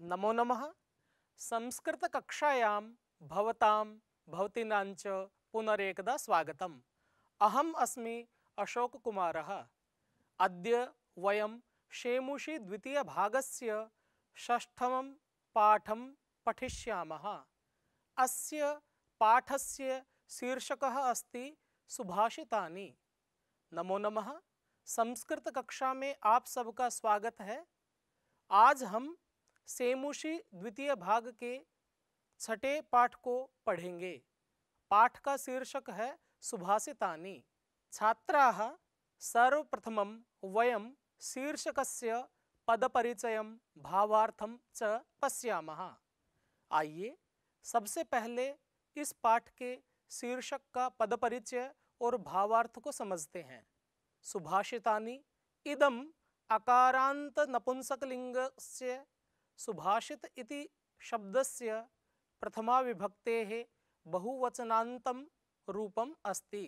नमो नम संस्कृतकक्षायां भवतां भवतीनां च पुनरेकदा स्वागतम् अहम् अस्मि अशोककुमारः अद्य वयं शेमुषि द्वितीयभागस्य षष्ठमं पाठं पठिष्यामः अस्य पाठस्य शीर्षकः अस्ति नमो नम संस्कृत कक्षा में आप सबका स्वागत है आज हम सेमुषी द्वितीय भाग के छठे पाठ को पढ़ेंगे पाठ का शीर्षक है छात्रा सर्वप्रथम वयम शीर्षक से पदपरिचय भावार्थं च पश्यामः आइए सबसे पहले इस पाठ के शीर्षक का पदपरिचय और भावार्थ को समझते हैं सुभाषितानी इदम अकारांत नपुंसकलिंग से सुभाषित इति शब्दस्य प्रथमा विभक्ते बहुवचनान्तं रूपम अस्ति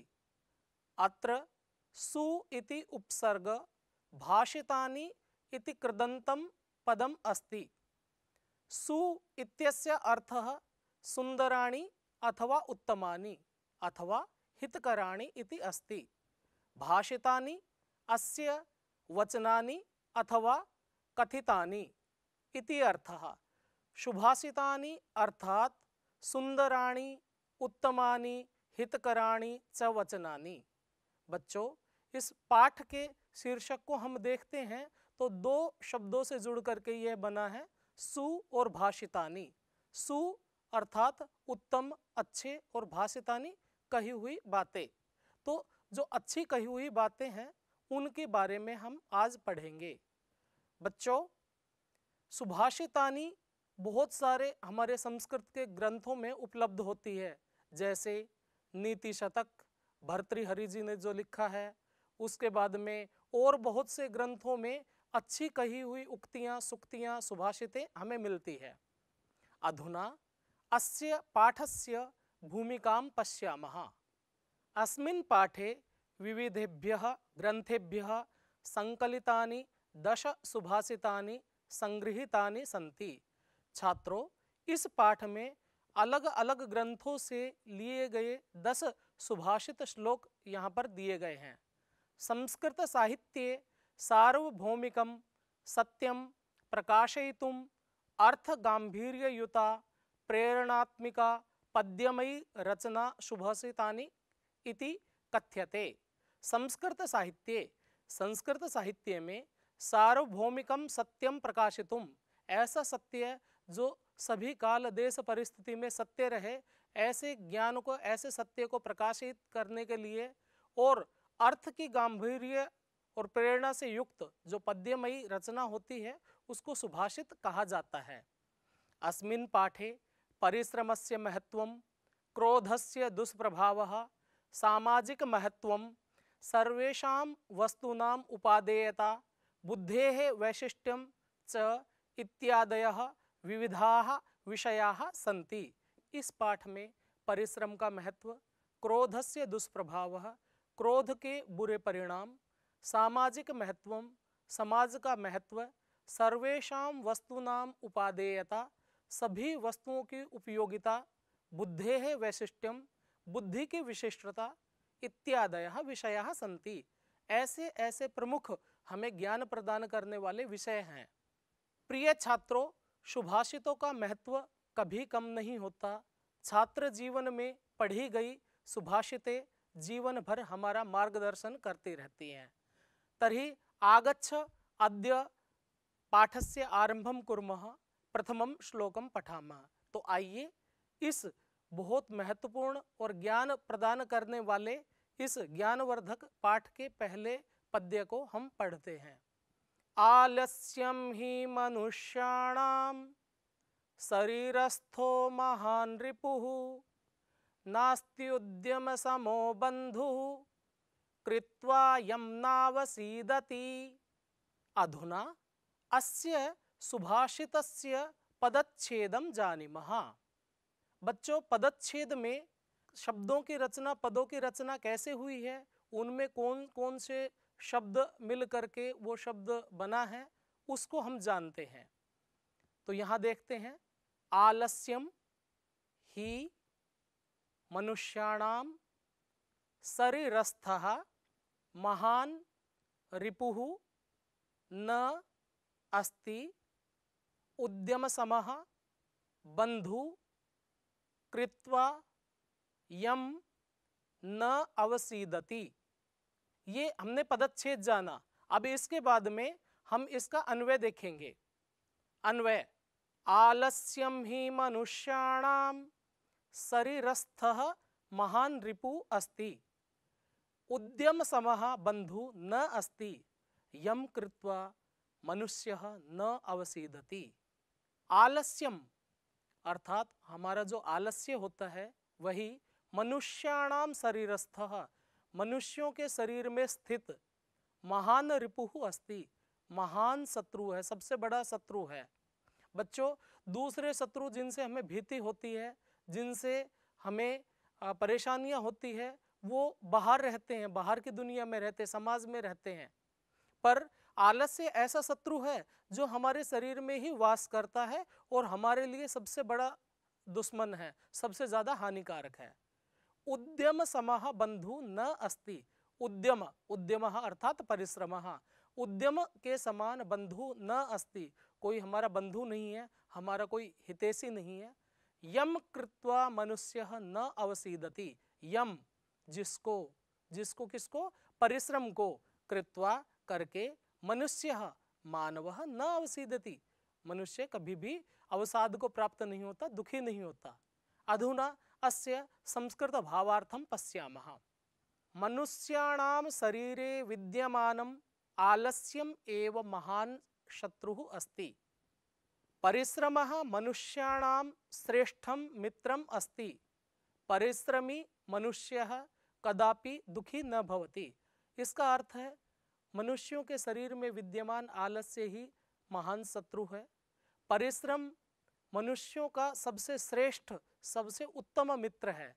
अत्र सु इति उपसर्ग भाषितानि इति कृदन्तं पदम अस्ति सु इत्यस्य अर्थः सुन्दराणि अथवा उत्तमानि अथवा हितकराणि इति अस्ति भाषितानि अस्य वचनानि अथवा कथितानि इति अर्थः शुभासितानि अर्थात सुंदराणी उत्तमानी हितकराणी च वचनानी बच्चों इस पाठ के शीर्षक को हम देखते हैं तो दो शब्दों से जुड़ करके यह बना है सु और भाषितानी सु अर्थात उत्तम अच्छे और भाषितानी कही हुई बातें तो जो अच्छी कही हुई बातें हैं उनके बारे में हम आज पढ़ेंगे बच्चों सुभाषितानी बहुत सारे हमारे संस्कृत के ग्रंथों में उपलब्ध होती है जैसे नीति शतक भर्तृहरि जी ने जो लिखा है उसके बाद में और बहुत से ग्रंथों में अच्छी कही हुई उक्तियाँ सुक्तियाँ सुभाषितें हमें मिलती है अधुना अस्य पाठस्य भूमिकां पश्यामः अस्मिन् पाठे विविधेभ्यः ग्रंथेभ्य सङ्कलितानि दश सुभाषितानि संग्रहिता संति छात्रों इस पाठ में अलग अलग ग्रंथों से लिए गए दस सुभाषित श्लोक यहाँ पर दिए गए हैं संस्कृत साहित्य सार्वभौमिकम सत्यम प्रकाशयितुम अर्थ गांभीर्ययुता प्रेरणात्मिका पद्यमयी रचना सुभाषितानि इति कथ्यते संस्कृत साहित्य संस्कृत साहित्य में सार्वभौमिकम सत्यम प्रकाशितुम ऐसा सत्य जो सभी काल देश परिस्थिति में सत्य रहे ऐसे ज्ञान को ऐसे सत्य को प्रकाशित करने के लिए और अर्थ की गांधीर्य और प्रेरणा से युक्त जो पद्यमयी रचना होती है उसको सुभाषित कहा जाता है अस्मिन पाठे परिश्रम से महत्व क्रोध से दुष्प्रभाव सामाजिक महत्व सर्वेशा वस्तूना उपादेयता बुद्धे वैशिष्ट्यम च इत्यादय विविधा विषया सी इस पाठ में परिश्रम का महत्व क्रोध से दुष्प्रभाव क्रोध के बुरे परिणाम सामाजिक महत्व समाज का महत्व सर्वेशा वस्तूना उपादेयता सभी वस्तुओं की उपयोगिता बुद्धे वैशिष्ट्यम बुद्धि की विशिष्टता इत्यादय विषया सी ऐसे ऐसे प्रमुख हमें ज्ञान प्रदान करने वाले विषय हैं प्रिय छात्रों सुभाषितों का महत्व कभी कम नहीं होता छात्र जीवन में पढ़ी गई सुभाषितें जीवन भर हमारा मार्गदर्शन करती रहती हैं तरी आगछ अद्य से आरंभम कुर्मः प्रथम श्लोकम पठा तो आइए इस बहुत महत्वपूर्ण और ज्ञान प्रदान करने वाले इस ज्ञानवर्धक पाठ के पहले पद्य को हम पढ़ते हैं आलस्यम ही मनुष्याणाम शरीरस्थो महान रिपु नास्त्युद्यम समो बंधु कृत्वा यम नावसीदति अधुना अस्य सुभाषितस्य पदच्छेदम महा बच्चों पदच्छेद में शब्दों की रचना पदों की रचना कैसे हुई है उनमें कौन कौन से शब्द मिल करके वो शब्द बना है उसको हम जानते हैं तो यहाँ देखते हैं आलस्यम ही मनुष्याणाम शरीरस्थ महान रिपु न अस्ति उद्यमसम बंधु कृत्वा यम न अवसीदती ये हमने पदच्छेद जाना अब इसके बाद में हम इसका अन्वय देखेंगे अन्वय आलस्यम ही मनुष्याणाम शरीरस्थ महान रिपु अस्ति उद्यम समह बंधु न अस्ति यम कृत्वा मनुष्य न अवसीदति आलस्यम अर्थात हमारा जो आलस्य होता है वही मनुष्याणाम शरीरस्थ मनुष्यों के शरीर में स्थित महान रिपुह अस्थि महान शत्रु है सबसे बड़ा शत्रु है बच्चों दूसरे शत्रु जिनसे हमें भीति होती है जिनसे हमें परेशानियां होती है वो बाहर रहते हैं बाहर की दुनिया में रहते समाज में रहते हैं पर आलस्य ऐसा शत्रु है जो हमारे शरीर में ही वास करता है और हमारे लिए सबसे बड़ा दुश्मन है सबसे ज़्यादा हानिकारक है उद्यम समह बंधु न अस्ति उद्यम उद्यम अर्थात परिश्रम उद्यम के समान बंधु न अस्ति कोई हमारा बंधु नहीं है हमारा कोई हितेशी नहीं है यम कृत्वा मनुष्य न अवसीदति यम जिसको जिसको किसको परिश्रम को कृत्वा करके मनुष्य मानव न अवसीदति मनुष्य कभी भी अवसाद को प्राप्त नहीं होता दुखी नहीं होता अधुना अस्य संस्कृतभावार्थं पश्यामः मनुष्याणां शरीरे विद्यमानम् आलस्यम् एव महान् शत्रुः अस्ति परिश्रमः मनुष्याणां श्रेष्ठं मित्रम् अस्ति परिश्रमी मनुष्यः कदापि दुखी न भवति इसका अर्थ है मनुष्यों के शरीर में विद्यमान आलस्य ही महान शत्रु है परिश्रम मनुष्यों का सबसे श्रेष्ठ सबसे उत्तम मित्र है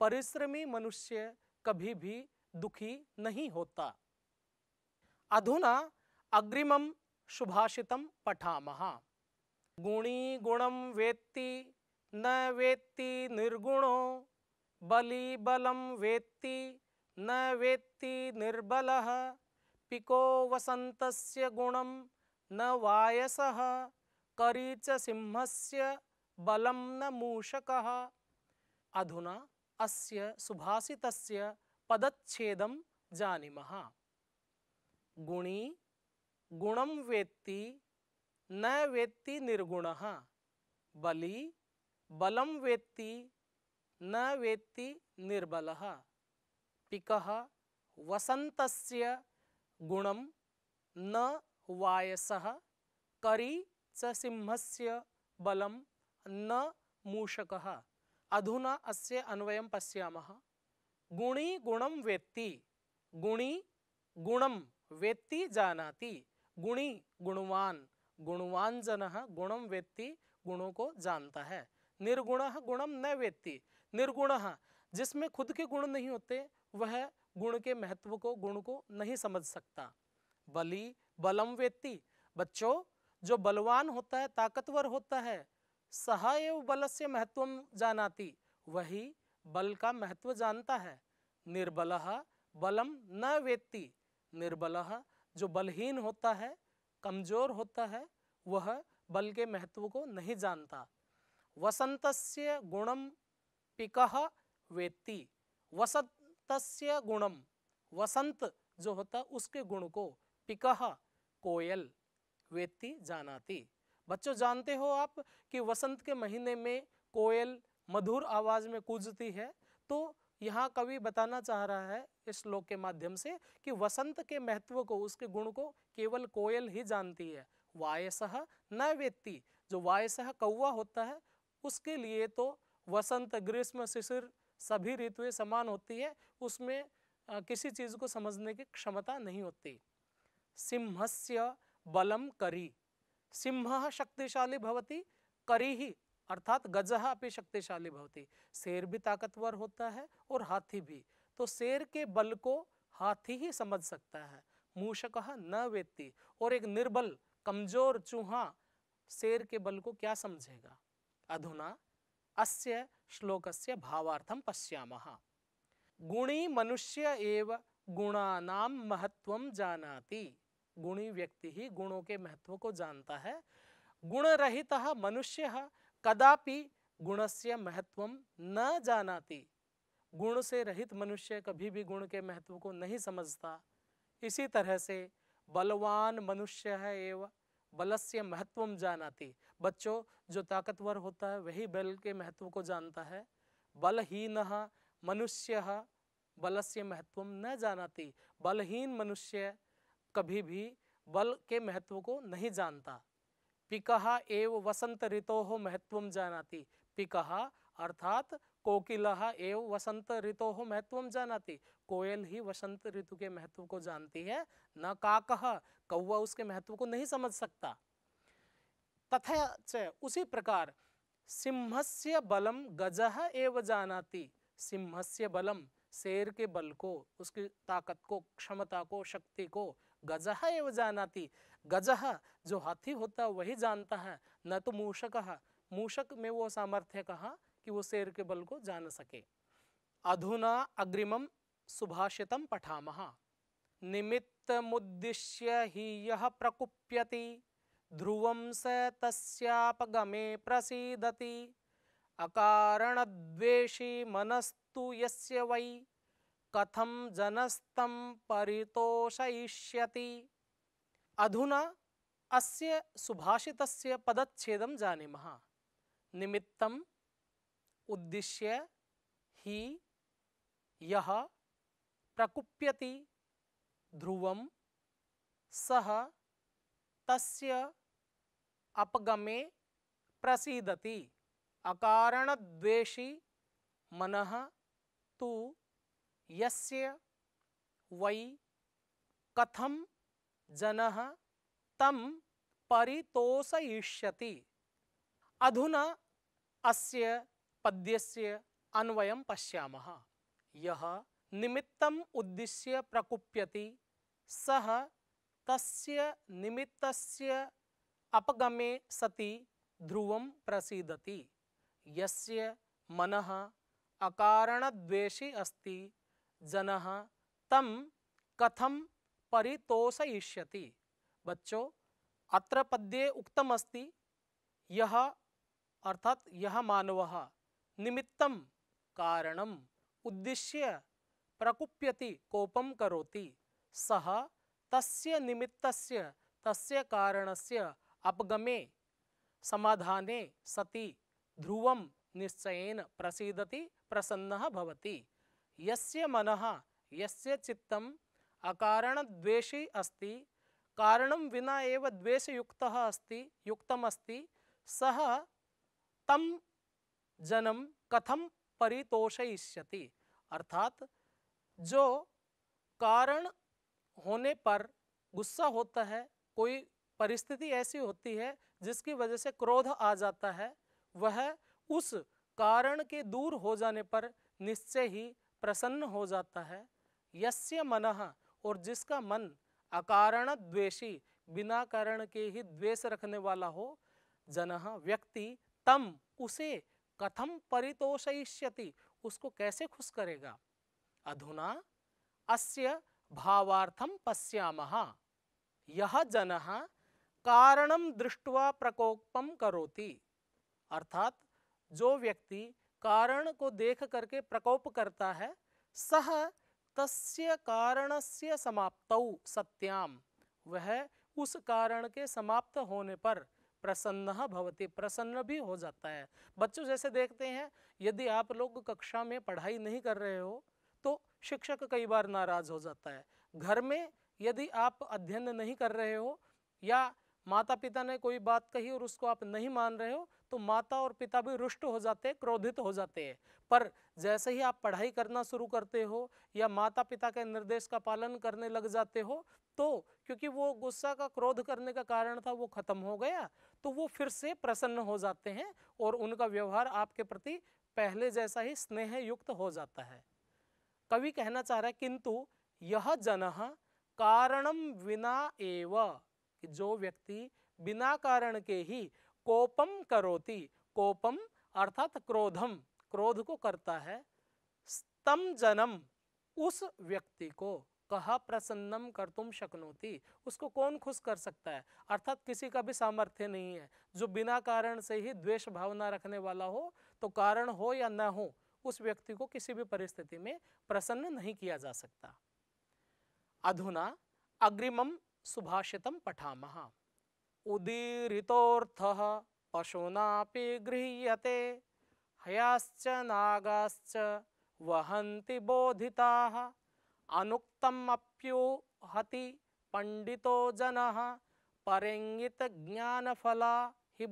परिश्रमी मनुष्य कभी भी दुखी नहीं होता अधुना अग्रिमं शुभाषितं पठामः गुणी गुणं वेत्ति न वेत्ति निर्गुणो बली बलम वेत्ति न वेत्ति निर्बल पिको वसन्तस्य गुणम न वायसः करी च सिंहस्य बलम न मूषक अधुना अस्य सुभाषितस्य पदच्छेदम जानीम गुणी गुणम वेत्ति न वेत्ति निर्गुण बली बलम वेत्ति न वेत्ति निर्बल पिक वसंत गुणम न वायस करी च सिंह बलम न मूषक अधुना अस्य अन्वय पशा गुणी गुण वेत्ति गुणी गुण वेत्ति जानाति गुणी गुणवान गुणवान जन गुण वेत्ति गुणों को जानता है निर्गुण गुण न वेत्ति निर्गुण जिसमें खुद के गुण नहीं होते वह गुण के महत्व को गुण को नहीं समझ सकता बली बलम वेत्ति बच्चों जो बलवान होता है ताकतवर होता है सहायव बल से महत्व जानाती वही बल का महत्व जानता है निर्बल बलम न वेत्ती निर्बल जो बलहीन होता है कमज़ोर होता है वह बल के महत्व को नहीं जानता वसंत गुणम पिक वेत्ती वसंत गुणम वसंत जो होता उसके गुण को पिक कोयल वेत्ती जानाती बच्चों जानते हो आप कि वसंत के महीने में कोयल मधुर आवाज़ में कूजती है तो यहाँ कवि बताना चाह रहा है इस श्लोक के माध्यम से कि वसंत के महत्व को उसके गुण को केवल कोयल ही जानती है वायसह न वेत्ती जो वायसह कौवा होता है उसके लिए तो वसंत ग्रीष्म शिशिर सभी ऋतुएं समान होती है उसमें किसी चीज़ को समझने की क्षमता नहीं होती सिंहस्य बलम करी सिंह शक्तिशाली भवती करी ही अर्थात गजह अपनी शक्तिशाली भवती शेर भी ताकतवर होता है और हाथी भी तो शेर के बल को हाथी ही समझ सकता है मूषक न वेत्ती और एक निर्बल कमजोर चूहा शेर के बल को क्या समझेगा अधुना अस्य से भावार्थम पश्याम गुणी मनुष्य एव गुणा महत्व जानाती गुणी व्यक्ति ही गुणों के महत्व को जानता है गुण रहित मनुष्य कदापि गुणस्य महत्व न जानाती गुण से रहित मनुष्य कभी भी गुण के महत्व को नहीं समझता इसी तरह से बलवान मनुष्य है एवं बलस्य महत्व जानाती बच्चों जो ताकतवर होता है वही बल के महत्व को जानता है बलहीन मनुष्य बलस्य महत्व न जानाती बलहीन मनुष्य कभी भी बल के महत्व को नहीं जानता पिकहा एव वसंत ऋतो हो महत्व जानाती पिकहा अर्थात कोकिलहा एव वसंत ऋतो हो महत्व जानाती कोयल ही वसंत ऋतु के महत्व को जानती है न काकह कौवा उसके महत्व को नहीं समझ सकता तथा च उसी प्रकार सिंहस्य बलम गजह एव जानाती सिंहस्य बलम शेर के बल को उसकी ताकत को क्षमता को शक्ति को गजह एव जानाति गज जो हाथी होता है वही जानता है न तो मूषक मूषक में वो सामर्थ्य कहा कि वो शेर के बल को जान सके अधुना अग्रिमम सुभाषितम पठामः निमित्त मुद्दिश्य ही यह प्रकुप्यति ध्रुवम स तस्यापगमे प्रसीदति अकारणद्वेषी मनस्तु यस्य वै कथम जनस्तम परितोषय अधुना अस्य सुभाषितस्य पदच्छेदं जानीमः निमित्तम् उद्दिश्य हि यः प्रकुप्यति ध्रुवं सः तस्य अपगमे प्रसीदति अकारणद्वेषी मनः तु यस्य वै कथम जन तम परितोषयिष्यति अधुना अस्य पद्यस्य अन्वयं पश्यामः यः निमित्तम् उद्दिश्य प्रकुप्यति सः तस्य निमित्तस्य अपगमे सति ध्रुवं प्रसीदति यस्य मनः अकारणद्वेषी अस्ति जन तम कथम परितोषयिष्यति बच्चों अत्र पद्ये उक्तमस्ति यह अर्थात यह मानव निमित्तं कारणम् उद्देश्य प्रकुप्यति कोपम करोति सह तस्य निमित्तस्य तस्य कारणस्य अपगमे समाधाने सति ध्रुवम निश्चयन प्रसीदति प्रसन्नः भवति यस्य मनः यस्य चित्तम अकारण द्वेषी अस्ति कारणं विना एव द्वेषयुक्तः अस्ति युक्तम् अस्ति सः तं जनं कथम परितोषयिष्यति अर्थात जो कारण होने पर गुस्सा होता है कोई परिस्थिति ऐसी होती है जिसकी वजह से क्रोध आ जाता है वह उस कारण के दूर हो जाने पर निश्चय ही प्रसन्न हो जाता है यस्य मन और जिसका मन अकारण द्वेषी बिना कारण के ही द्वेष रखने वाला हो जन व्यक्ति तम उसे कथम परितोषयिष्यति उसको कैसे खुश करेगा अधुना अस्य भावार्थम पश्यामः यह जन कारणम दृष्टवा प्रकोपम करोति अर्थात जो व्यक्ति कारण को देख करके प्रकोप करता है सह तस्य कारणस्य समाप्त सत्याम वह उस कारण के समाप्त होने पर प्रसन्न भवती प्रसन्न भी हो जाता है बच्चों जैसे देखते हैं यदि आप लोग कक्षा में पढ़ाई नहीं कर रहे हो तो शिक्षक कई बार नाराज हो जाता है घर में यदि आप अध्ययन नहीं कर रहे हो या माता पिता ने कोई बात कही और उसको आप नहीं मान रहे हो तो माता और पिता भी रुष्ट हो जाते हैं क्रोधित हो जाते हैं पर जैसे ही आप पढ़ाई करना शुरू करते हो या माता पिता के निर्देश का पालन करने लग जाते हो तो क्योंकि वो गुस्सा का क्रोध करने का कारण था वो खत्म हो गया तो वो फिर से प्रसन्न हो जाते हैं और उनका व्यवहार आपके प्रति पहले जैसा ही स्नेह युक्त हो जाता है कवि कहना चाह रहा है किंतु यह जन कारणम बिना एव जो व्यक्ति बिना कारण के ही कोपम करोति कोपम अर्थात क्रोधम क्रोध को करता है स्तम जनम उस व्यक्ति को कहा प्रसन्नम कर तुम शक्नोती उसको कौन खुश कर सकता है अर्थात किसी का भी सामर्थ्य नहीं है जो बिना कारण से ही द्वेष भावना रखने वाला हो तो कारण हो या न हो उस व्यक्ति को किसी भी परिस्थिति में प्रसन्न नहीं किया जा सकता अधुना अग्रिमम सुभाषितम पठामहा उदीरिथ पशुना गृह्यते हयाच नागाच वह बोधिता अनुक्तमप्युहति पंडित जन परंगित ज्ञानफला हि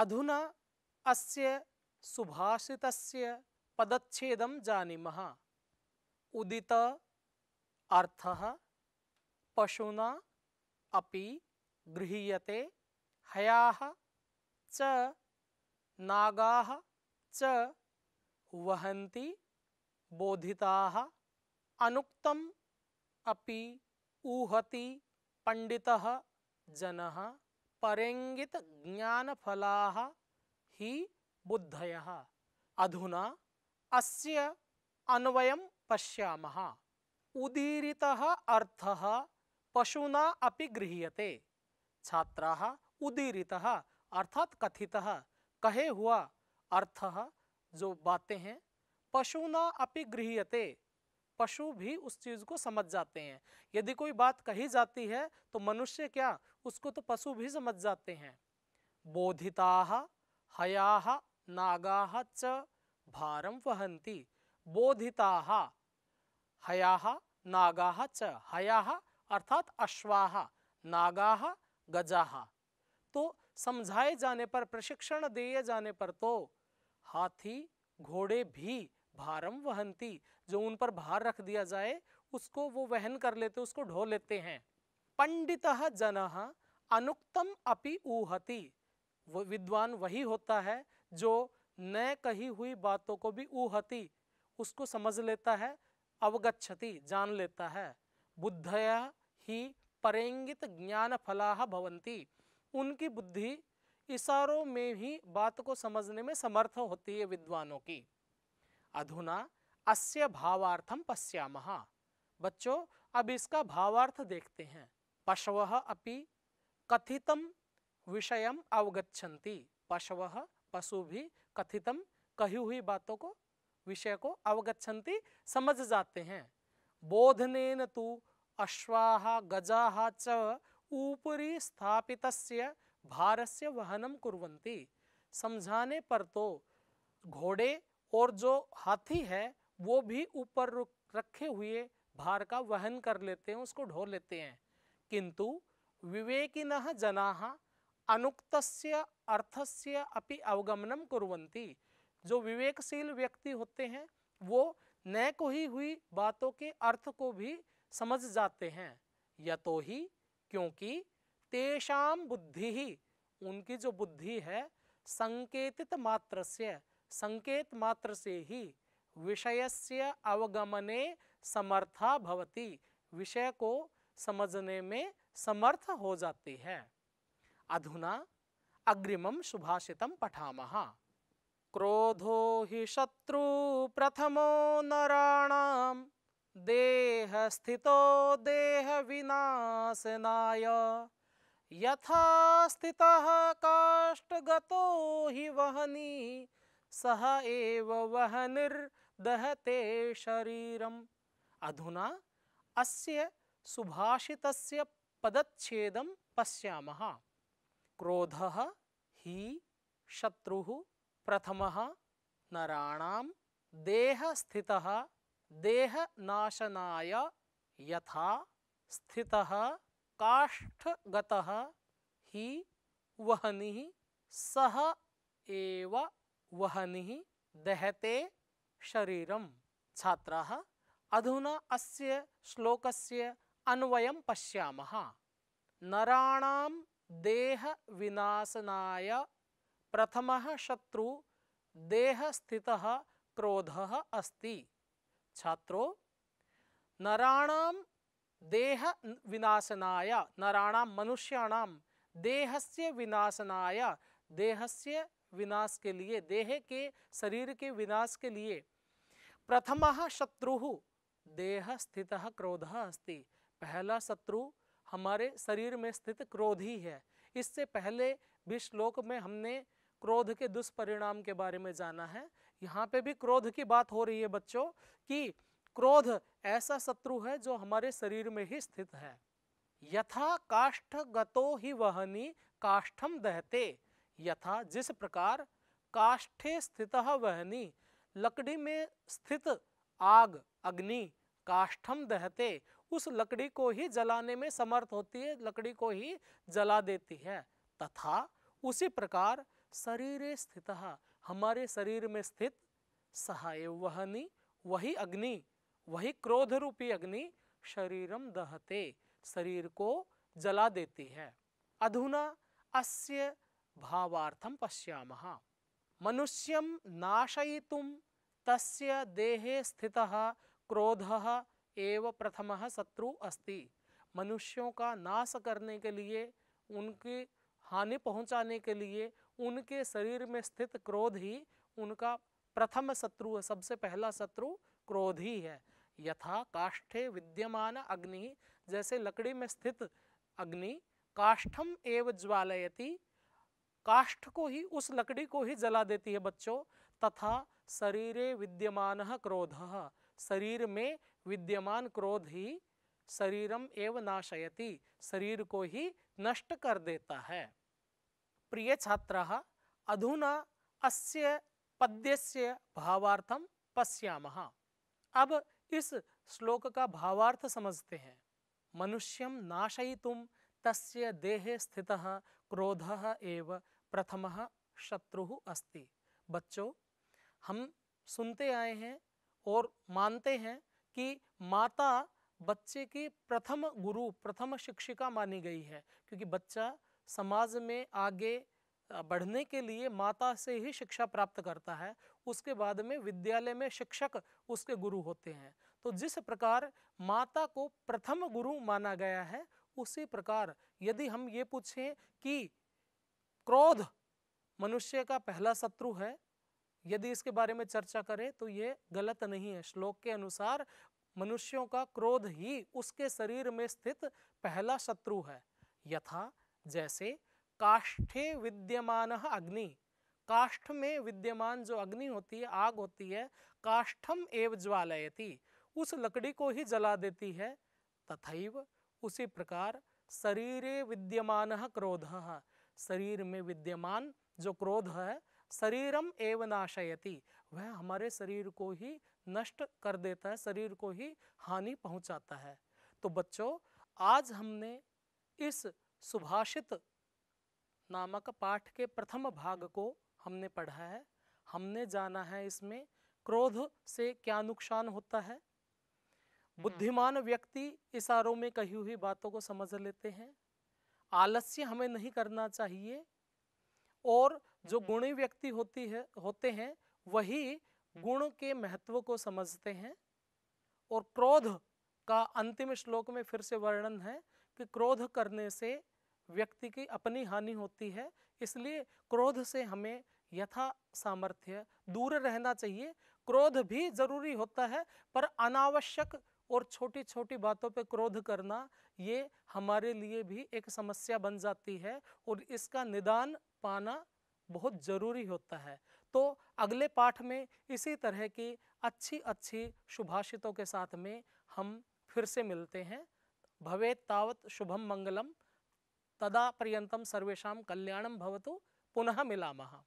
अधुना अस्य सुभाषितस्य पदच्छेदं जानी उदित अर्थ पशुना अपी गृह्यते हयाः च नागाः च वहन्ति बोधिताः अनुक्तम् अपि ऊहति पंडितः जनः परेङ्गित ज्ञानफलाः ही बुद्धयः अधुना अस्य अन्वयम् पश्यामः उदीरितः अर्थः पशुना अपि गृह्यते छात्रा उदीरितः अर्थात कथित कहे हुआ अर्थ जो बातें हैं पशुना अपि गृहते पशु भी उस चीज़ को समझ जाते हैं यदि कोई बात कही जाती है तो मनुष्य क्या उसको तो पशु भी समझ जाते हैं बोधिता हया नागा च भारम वहंती बोधिता हया नागा च हया अर्थात अश्वाहा नागा गजाहा तो समझाए जाने पर प्रशिक्षण दिए जाने पर तो हाथी घोड़े भी भारम वहंती जो उन पर भार रख दिया जाए उसको वो वहन कर लेते उसको ढो लेते हैं पंडित जन अनुक्तम अपि ऊहति वो विद्वान वही होता है जो न कही हुई बातों को भी ऊहति उसको समझ लेता है अवगछति जान लेता है बुद्धया ही परेंगित ज्ञान फलाह भवंती उनकी बुद्धि इशारों में ही बात को समझने में समर्थ होती है विद्वानों की अधुना अस्य भावार्थम पश्यामः बच्चों अब इसका भावार्थ देखते हैं पशव अपि कथितम विषय अवगछन्ति पशव पशु भी कथितम कही हुई बातों को विषय को अवगछन्ति समझ जाते हैं बोधनेन तू अश्वा गजा च ऊपरी स्थापित भारत वहन कुरंती समझाने पर तो घोड़े और जो हाथी है वो भी ऊपर रखे हुए भार का वहन कर लेते हैं उसको ढो लेते हैं किंतु विवेकिन जना अनुक्त से अभी अवगमनम कुरंती जो विवेकशील व्यक्ति होते हैं वो न कही हुई बातों के अर्थ को भी समझ जाते हैं या तो ही क्योंकि तेषाम बुद्धि ही उनकी जो बुद्धि है संकेतित मात्र से संकेत मात्र से ही विषय से अवगमने समर्था भवती विषय को समझने में समर्थ हो जाती है अधुना अग्रिम सुभाषित पठा क्रोधो हि शत्रु प्रथमो नाण देह स्थितो देह विनाशनाय यथा स्थितः काष्ठगतो हि वहनी सह एव वहनिर्दहते शरीरम अधुना अस्य सुभाषितस्य पदच्छेदं पश्यामः क्रोधः हि शत्रुः प्रथमः नराणां देहस्थितः देहनाशनाय यथा स्थित काष्ठगतः हि वहनिः सह एव वहनिः दहते शरीरम छात्र अधुना अस्य श्लोकस्य अन्वयं पश्यामः नराणां देहविनाशनाय प्रथमः शत्रु देहस्थितः क्रोधः अस्ति छात्रों नराणाम देह विनाशनाय नराणाम मनुष्याणाम देहस्य विनाशनाय देहस्य विनाश के लिए देह के शरीर के विनाश के लिए प्रथम शत्रु देह स्थित क्रोध अस्ति पहला शत्रु हमारे शरीर में स्थित क्रोध ही है इससे पहले भी श्लोक में हमने क्रोध के दुष्परिणाम के बारे में जाना है यहाँ पे भी क्रोध की बात हो रही है बच्चों कि क्रोध ऐसा शत्रु है जो हमारे शरीर में ही स्थित है यथा काष्ठ गतो ही वहनी काष्ठम दहते यथा जिस प्रकार काष्ठे स्थित वहनी लकड़ी में स्थित आग अग्नि काष्ठम दहते उस लकड़ी को ही जलाने में समर्थ होती है लकड़ी को ही जला देती है तथा उसी प्रकार शरीर स्थित हमारे शरीर में स्थित सहाय वहनी वही अग्नि वही क्रोध रूपी अग्नि शरीरम दहते शरीर को जला देती है अधुना अस्य भावार्थम पश्याम मनुष्यम नाशयितुम तस्य देहे स्थित क्रोध एव प्रथम शत्रु अस्ति मनुष्यों का नाश करने के लिए उनकी हानि पहुंचाने के लिए उनके शरीर में स्थित क्रोध ही उनका प्रथम शत्रु है सबसे पहला शत्रु क्रोध ही है यथा काष्ठे विद्यमान अग्नि जैसे लकड़ी में स्थित अग्नि काष्ठम एव ज्वालयति काष्ठ को ही उस लकड़ी को ही जला देती है बच्चों तथा शरीरे विद्यमान क्रोध शरीर में विद्यमान क्रोध ही शरीरम एव नाशयति शरीर को ही नष्ट कर देता है प्रिय छात्र अधुना अस्य पद्यस्य भावार्थम पश्यामः अब इस श्लोक का भावार्थ समझते हैं मनुष्य नाशय तस्य देहे स्थित क्रोध एव प्रथम शत्रु अस्ति बच्चों हम सुनते आए हैं और मानते हैं कि माता बच्चे की प्रथम गुरु प्रथम शिक्षिका मानी गई है क्योंकि बच्चा समाज में आगे बढ़ने के लिए माता से ही शिक्षा प्राप्त करता है उसके बाद में विद्यालय में शिक्षक उसके गुरु होते हैं तो जिस प्रकार माता को प्रथम गुरु माना गया है उसी प्रकार यदि हम ये पूछें कि क्रोध मनुष्य का पहला शत्रु है यदि इसके बारे में चर्चा करें तो ये गलत नहीं है श्लोक के अनुसार मनुष्यों का क्रोध ही उसके शरीर में स्थित पहला शत्रु है यथा जैसे काष्ठे विद्यमान अग्नि काष्ठ में विद्यमान जो अग्नि होती है आग होती है काष्ठम एव ज्वालयती उस लकड़ी को ही जला देती है तथैव उसी प्रकार शरीरे विद्यमान क्रोध शरीर में विद्यमान जो क्रोध है शरीरम एव नाशयती वह हमारे शरीर को ही नष्ट कर देता है शरीर को ही हानि पहुंचाता है तो बच्चों आज हमने इस सुभाषित नामक पाठ के प्रथम भाग को हमने पढ़ा है हमने जाना है इसमें क्रोध से क्या नुकसान होता है हम्म। बुद्धिमान व्यक्ति इशारों में कही हुई बातों को समझ लेते हैं आलस्य हमें नहीं करना चाहिए और जो हम्म। गुणी व्यक्ति होती है होते हैं वही हम्म। गुण के महत्व को समझते हैं और क्रोध का अंतिम श्लोक में फिर से वर्णन है कि क्रोध करने से व्यक्ति की अपनी हानि होती है इसलिए क्रोध से हमें यथा सामर्थ्य दूर रहना चाहिए क्रोध भी जरूरी होता है पर अनावश्यक और छोटी छोटी बातों पे क्रोध करना ये हमारे लिए भी एक समस्या बन जाती है और इसका निदान पाना बहुत ज़रूरी होता है तो अगले पाठ में इसी तरह की अच्छी अच्छी शुभाषितों के साथ में हम फिर से मिलते हैं भवेत् तावत् शुभम मंगलम तदा पर्यंतम सर्वेशा कल्याणम भवतु पुनः मिलामः